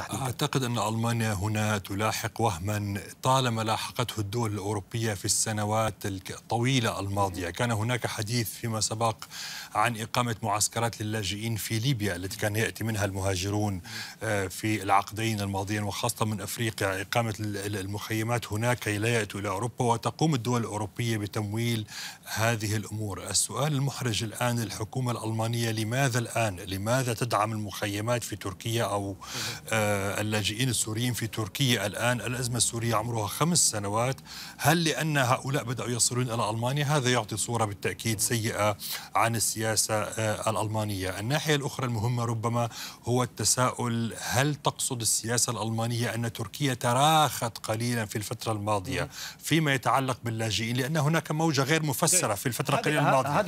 أعتقد أن ألمانيا هنا تلاحق وهما طالما لاحقته الدول الأوروبية في السنوات الطويلة الماضية كان هناك حديث فيما سبق عن إقامة معسكرات للاجئين في ليبيا التي كان يأتي منها المهاجرون آه، في العقدين الماضيين وخاصة من أفريقيا إقامة المخيمات هناك لا يأتوا إلى أوروبا وتقوم الدول الأوروبية بتمويل هذه الأمور السؤال المحرج الآن الحكومة الألمانية لماذا الآن لماذا تدعم المخيمات في تركيا أو آه، اللاجئين السوريين في تركيا الآن الأزمة السورية عمرها خمس سنوات هل لأن هؤلاء بدأوا يصلون إلى ألمانيا هذا يعطي صورة بالتأكيد سيئة عن السياسة آه، الألمانية الناحية الأخرى المهمة ربما هو التساؤل هل تقصد السياسة الألمانية أن تركيا تراخت قليلا في الفترة الماضية فيما يتعلق باللاجئين لأن هناك موجة غير مفسرة في الفترة القليلة الماضية